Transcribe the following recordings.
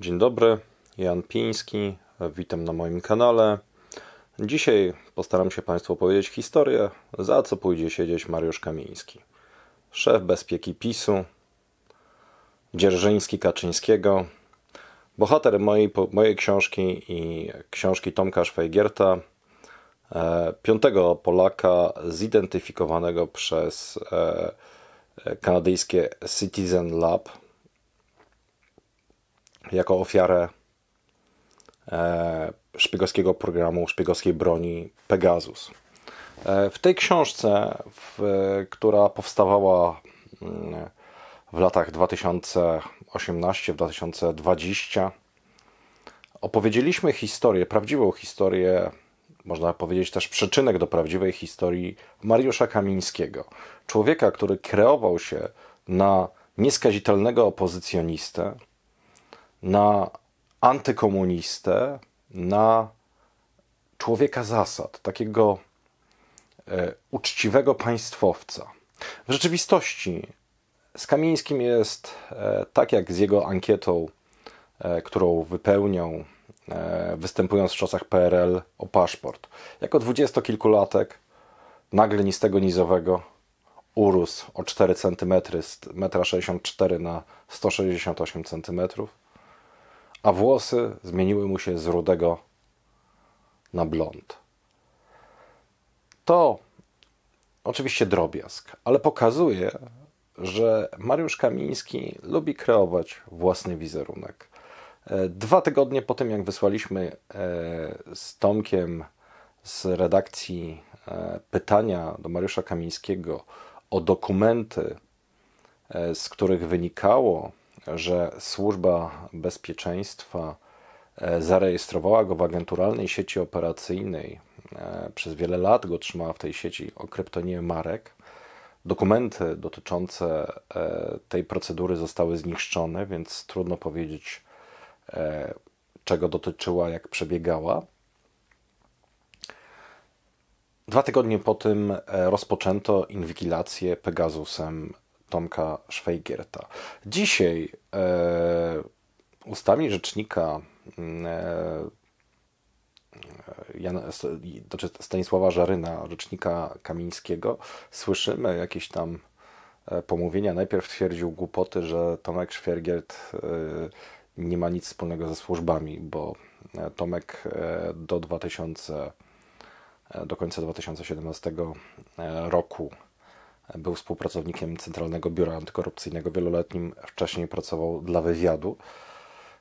Dzień dobry, Jan Piński, witam na moim kanale. Dzisiaj postaram się Państwu opowiedzieć historię, za co pójdzie siedzieć Mariusz Kamiński. Szef bezpieki PiSu, dzierżyński Kaczyńskiego, bohater mojej, mojej książki i książki Tomka Szwajgierta, e, piątego Polaka zidentyfikowanego przez e, kanadyjskie Citizen Lab – jako ofiarę e, szpiegowskiego programu, szpiegowskiej broni Pegasus. E, w tej książce, w, która powstawała mm, w latach 2018-2020, opowiedzieliśmy historię, prawdziwą historię, można powiedzieć też przyczynek do prawdziwej historii Mariusza Kamińskiego. Człowieka, który kreował się na nieskazitelnego opozycjonistę, na antykomunistę, na człowieka zasad, takiego e, uczciwego państwowca. W rzeczywistości z Kamińskim jest e, tak jak z jego ankietą, e, którą wypełniał występując w czasach PRL o paszport. Jako dwudziestokilkulatek nagle ni z tego nizowego urósł o 4 cm z 1,64 m na 168 cm a włosy zmieniły mu się z rudego na blond. To oczywiście drobiazg, ale pokazuje, że Mariusz Kamiński lubi kreować własny wizerunek. E, dwa tygodnie po tym, jak wysłaliśmy e, z Tomkiem z redakcji e, pytania do Mariusza Kamińskiego o dokumenty, z których wynikało, że służba bezpieczeństwa e, zarejestrowała go w agenturalnej sieci operacyjnej. E, przez wiele lat go trzymała w tej sieci o kryptonimie Marek. Dokumenty dotyczące e, tej procedury zostały zniszczone, więc trudno powiedzieć, czego dotyczyła, jak przebiegała. Dwa tygodnie po tym rozpoczęto inwigilację Pegasusem Tomka Szwajgierta. Dzisiaj e, ustami rzecznika mm, e, e, Jana, znaczy Stanisława Żaryna, rzecznika Kamińskiego, słyszymy jakieś tam pomówienia. Najpierw twierdził głupoty, że Tomek Szwiergiert nie ma nic wspólnego ze służbami, bo Tomek do 2000, do końca 2017 roku był współpracownikiem Centralnego Biura Antykorupcyjnego wieloletnim, wcześniej pracował dla wywiadu.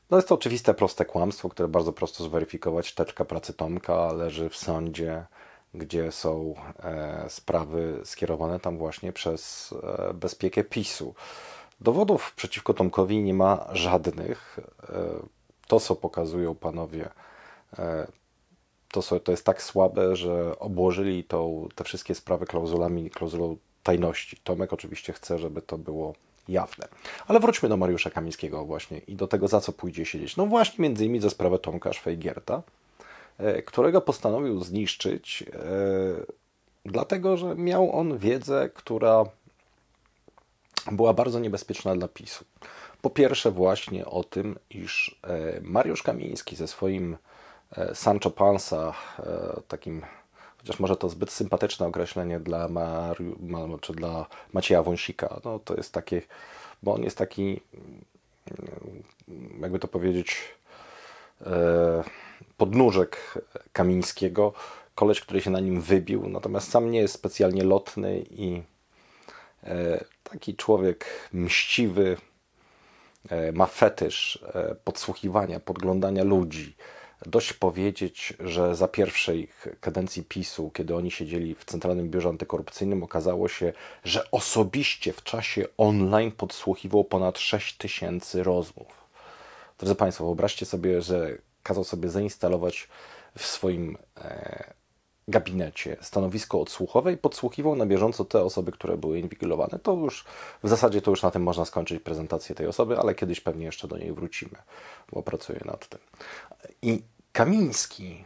No jest to oczywiste, proste kłamstwo, które bardzo prosto zweryfikować. Teczka pracy Tomka leży w sądzie, gdzie są e, sprawy skierowane tam właśnie przez e, bezpiekę PiSu. Dowodów przeciwko Tomkowi nie ma żadnych. E, to, co pokazują panowie, e, to, to jest tak słabe, że obłożyli tą, te wszystkie sprawy klauzulami, klauzulą tajności. Tomek oczywiście chce, żeby to było jawne. Ale wróćmy do Mariusza Kamińskiego właśnie i do tego, za co pójdzie siedzieć. No właśnie między innymi za sprawę Tomka Szwajgierta, e, którego postanowił zniszczyć, e, dlatego że miał on wiedzę, która była bardzo niebezpieczna dla PiSu. Po pierwsze właśnie o tym, iż e, Mariusz Kamiński ze swoim Sancho Pansa, takim chociaż może to zbyt sympatyczne określenie dla, czy dla Macieja Wąsika. No, to jest takie, bo on jest taki, mm, jakby to powiedzieć, e, podnóżek Kamińskiego, koleś, który się na nim wybił, natomiast sam nie jest specjalnie lotny i e, taki człowiek mściwy, e, ma fetysz podsłuchiwania, podglądania ludzi. Dość powiedzieć, że za pierwszej kadencji PiSu, kiedy oni siedzieli w Centralnym Biurze Antykorupcyjnym, okazało się, że osobiście w czasie online podsłuchiwał ponad 6 tysięcy rozmów. Drodzy Państwo, wyobraźcie sobie, że kazał sobie zainstalować w swoim e, gabinecie stanowisko odsłuchowe i podsłuchiwał na bieżąco te osoby, które były inwigilowane. To już w zasadzie to już na tym można skończyć prezentację tej osoby, ale kiedyś pewnie jeszcze do niej wrócimy, bo pracuję nad tym. I Kamiński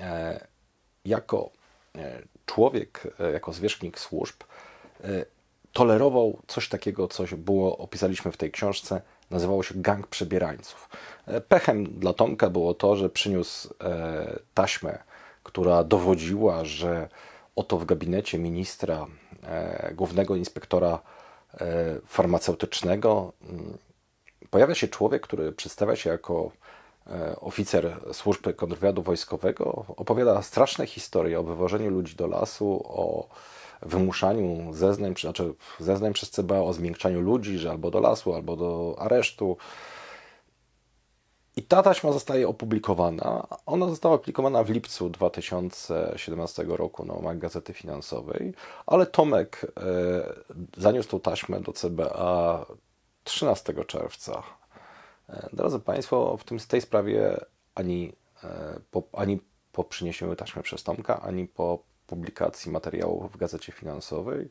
e, jako e, człowiek, e, jako zwierzchnik służb tolerował coś takiego, coś było, opisaliśmy w tej książce, nazywało się Gang Przebierańców. Pechem dla Tomka było to, że przyniósł taśmę która dowodziła, że oto w gabinecie ministra, e, głównego inspektora e, farmaceutycznego, mm, pojawia się człowiek, który przedstawia się jako e, oficer służby kontrwywiadu wojskowego, opowiada straszne historie o wywożeniu ludzi do lasu, o wymuszaniu zeznań, znaczy zeznań przez CBA o zmiękczaniu ludzi, że albo do lasu, albo do aresztu, i ta taśma zostaje opublikowana. Ona została opublikowana w lipcu 2017 roku na łamach Gazety Finansowej, ale Tomek e, zaniósł tą taśmę do CBA 13 czerwca. E, drodzy Państwo, w tym, tej sprawie ani e, po, ani po przyniesieniu taśmy przez Tomka, ani po publikacji materiału w Gazecie Finansowej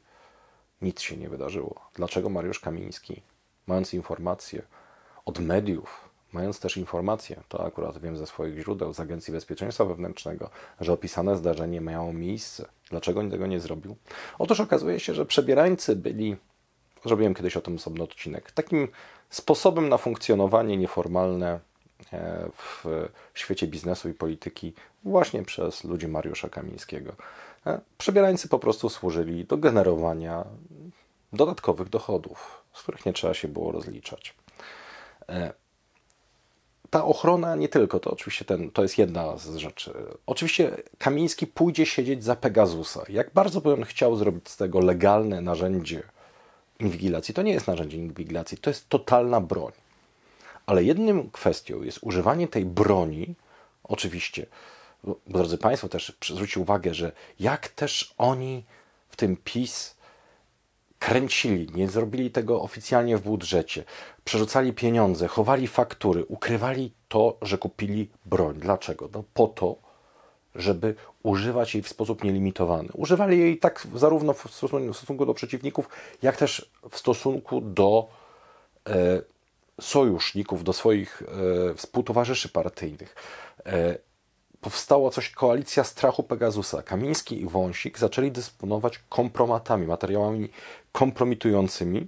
nic się nie wydarzyło. Dlaczego Mariusz Kamiński, mając informacje od mediów, Mając też informację, to akurat wiem ze swoich źródeł, z Agencji Bezpieczeństwa Wewnętrznego, że opisane zdarzenie miało miejsce. Dlaczego tego nie zrobił? Otóż okazuje się, że przebierańcy byli, zrobiłem kiedyś o tym osobny odcinek, takim sposobem na funkcjonowanie nieformalne e, w świecie biznesu i polityki właśnie przez ludzi Mariusza Kamińskiego. E, przebierańcy po prostu służyli do generowania dodatkowych dochodów, z których nie trzeba się było rozliczać. E, ta ochrona nie tylko, to oczywiście ten, to jest jedna z rzeczy. Oczywiście Kamiński pójdzie siedzieć za Pegasusa. Jak bardzo bym chciał zrobić z tego legalne narzędzie inwigilacji, to nie jest narzędzie inwigilacji, to jest totalna broń. Ale jednym kwestią jest używanie tej broni, oczywiście, bo drodzy Państwo też zwróćcie uwagę, że jak też oni w tym PiS kręcili, nie zrobili tego oficjalnie w budżecie, przerzucali pieniądze, chowali faktury, ukrywali to, że kupili broń. Dlaczego? No po to, żeby używać jej w sposób nielimitowany. Używali jej tak zarówno w stosunku do przeciwników, jak też w stosunku do e, sojuszników, do swoich e, współtowarzyszy partyjnych. E, powstała coś koalicja strachu Pegasusa. Kamiński i Wąsik zaczęli dysponować kompromatami, materiałami kompromitującymi.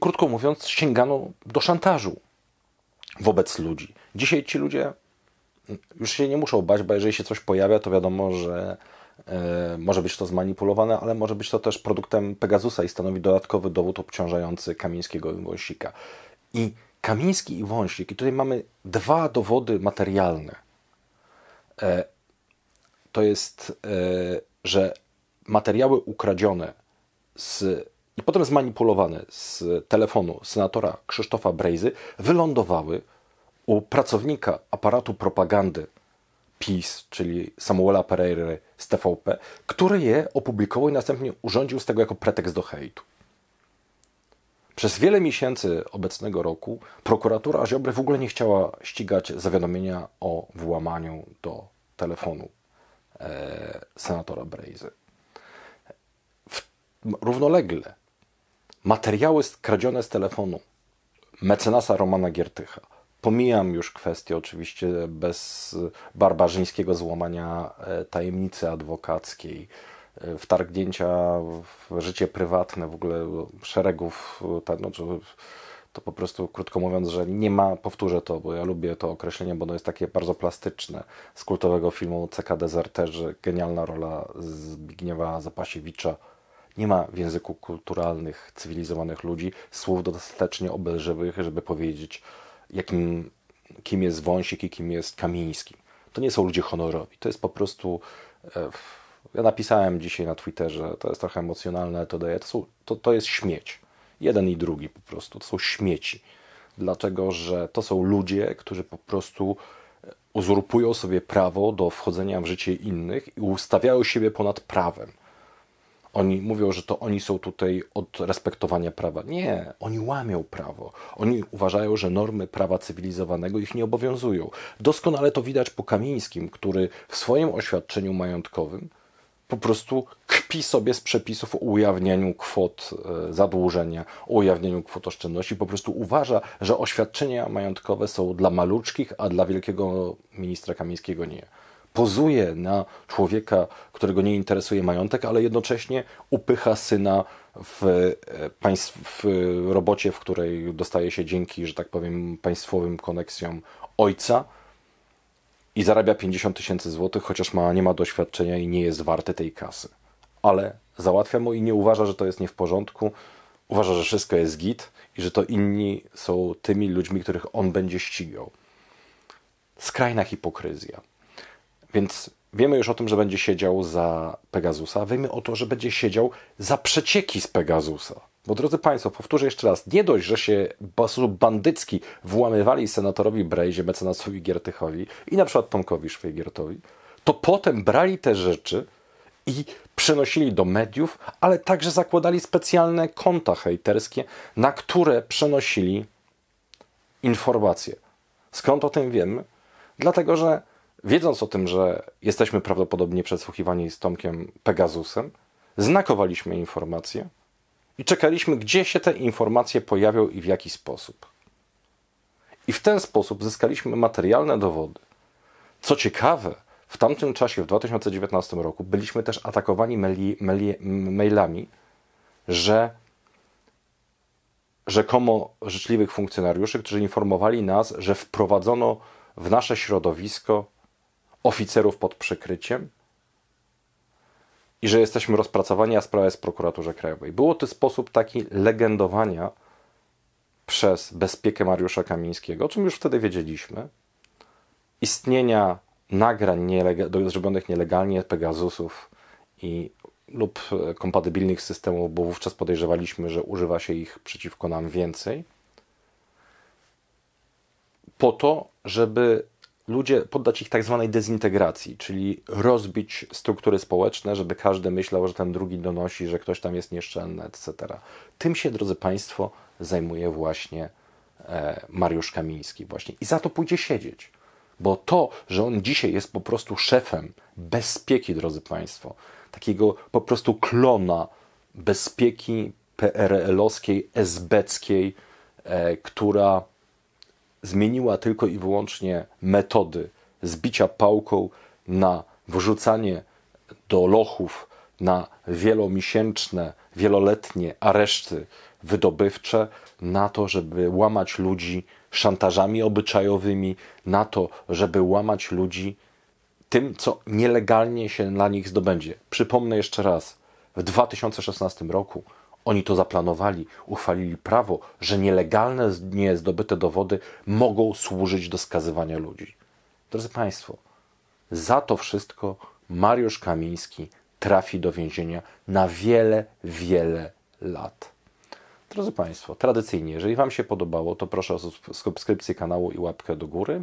Krótko mówiąc, sięgano do szantażu wobec ludzi. Dzisiaj ci ludzie już się nie muszą bać, bo jeżeli się coś pojawia, to wiadomo, że e, może być to zmanipulowane, ale może być to też produktem Pegasusa i stanowi dodatkowy dowód obciążający Kamińskiego i Wąsika. I Kamiński i Wąsik, i tutaj mamy dwa dowody materialne. E, to jest, e, że materiały ukradzione z, i potem zmanipulowane z telefonu senatora Krzysztofa Brejzy wylądowały u pracownika aparatu propagandy PiS, czyli Samuela Pereira z TVP, który je opublikował i następnie urządził z tego jako pretekst do hejtu. Przez wiele miesięcy obecnego roku prokuratura Ziobry w ogóle nie chciała ścigać zawiadomienia o włamaniu do telefonu e, senatora Brejzy równolegle materiały skradzione z telefonu mecenasa Romana Giertycha. Pomijam już kwestię oczywiście bez barbarzyńskiego złamania e, tajemnicy adwokackiej, e, wtargnięcia w życie prywatne, w ogóle szeregów, e, no to po prostu krótko mówiąc, że nie ma, powtórzę to, bo ja lubię to określenie, bo ono jest takie bardzo plastyczne, z kultowego filmu CK Dezerterzy, genialna rola Zbigniewa Zapasiewicza, nie ma w języku kulturalnych, cywilizowanych ludzi słów dostatecznie obelżywych, żeby powiedzieć, jakim, kim jest Wąsik i kim jest Kamiński. To nie są ludzie honorowi. To jest po prostu. E, ja napisałem dzisiaj na Twitterze, to jest trochę emocjonalne, to daje. To, są, to, to jest śmieć. Jeden i drugi po prostu. To są śmieci. Dlatego, że to są ludzie, którzy po prostu e, uzurpują sobie prawo do wchodzenia w życie innych i ustawiają siebie ponad prawem. Oni mówią, że to oni są tutaj od respektowania prawa. Nie, oni łamią prawo. Oni uważają, że normy prawa cywilizowanego ich nie obowiązują. Doskonale to widać po Kamińskim, który w swoim oświadczeniu majątkowym po prostu kpi sobie z przepisów o ujawnianiu kwot e, zadłużenia, o ujawnianiu kwot oszczędności. Po prostu uważa, że oświadczenia majątkowe są dla maluczkich, a dla wielkiego ministra Kamińskiego nie pozuje na człowieka, którego nie interesuje majątek, ale jednocześnie upycha syna w, e, państw, w robocie, w której dostaje się dzięki, że tak powiem, państwowym koneksjom ojca i zarabia 50 tysięcy złotych, chociaż ma, nie ma doświadczenia i nie jest warty tej kasy. Ale załatwia mu i nie uważa, że to jest nie w porządku, uważa, że wszystko jest git i że to inni są tymi ludźmi, których on będzie ścigał. Skrajna hipokryzja. Więc wiemy już o tym, że będzie siedział za Pegasusa, wiemy o to, że będzie siedział za przecieki z Pegasusa. Bo drodzy Państwo, powtórzę jeszcze raz, nie dość, że się w sposób bandycki włamywali senatorowi Brejzie, mecenasowi Giertychowi i na przykład Tomkowi Szwajgiertowi, to potem brali te rzeczy i przenosili do mediów, ale także zakładali specjalne konta hejterskie, na które przenosili informacje. Skąd o tym wiemy? Dlatego, że Wiedząc o tym, że jesteśmy prawdopodobnie przesłuchiwani z Tomkiem Pegasusem, znakowaliśmy informacje i czekaliśmy, gdzie się te informacje pojawią i w jaki sposób. I w ten sposób zyskaliśmy materialne dowody. Co ciekawe, w tamtym czasie, w 2019 roku, byliśmy też atakowani maili, maili, mailami, że rzekomo życzliwych funkcjonariuszy, którzy informowali nas, że wprowadzono w nasze środowisko oficerów pod przykryciem i że jesteśmy rozpracowani, a sprawa jest w prokuraturze krajowej. Było to sposób taki legendowania przez bezpiekę Mariusza Kamińskiego, o czym już wtedy wiedzieliśmy, istnienia nagrań nielega- zrobionych nielegalnie Pegasusów i lub e, kompatybilnych systemów, bo wówczas podejrzewaliśmy, że używa się ich przeciwko nam więcej, po to, żeby ludzie, poddać ich tak zwanej dezintegracji, czyli rozbić struktury społeczne, żeby każdy myślał, że ten drugi donosi, że ktoś tam jest nieszczelny, etc. Tym się, drodzy Państwo, zajmuje właśnie e, Mariusz Kamiński właśnie. I za to pójdzie siedzieć. Bo to, że on dzisiaj jest po prostu szefem bezpieki, drodzy Państwo, takiego po prostu klona bezpieki PRL-owskiej, esbeckiej, e, która zmieniła tylko i wyłącznie metody zbicia pałką na wrzucanie do lochów na wielomiesięczne, wieloletnie areszty wydobywcze, na to, żeby łamać ludzi szantażami obyczajowymi, na to, żeby łamać ludzi tym, co nielegalnie się na nich zdobędzie. Przypomnę jeszcze raz, w 2016 roku oni to zaplanowali, uchwalili prawo, że nielegalne, niezdobyte dowody mogą służyć do skazywania ludzi. Drodzy Państwo, za to wszystko Mariusz Kamiński trafi do więzienia na wiele, wiele lat. Drodzy Państwo, tradycyjnie, jeżeli Wam się podobało, to proszę o subskrypcję kanału i łapkę do góry.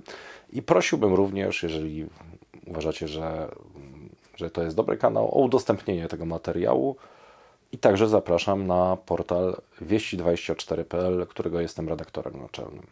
I prosiłbym również, jeżeli uważacie, że, że to jest dobry kanał, o udostępnienie tego materiału. I także zapraszam na portal wieści24.pl, którego jestem redaktorem naczelnym.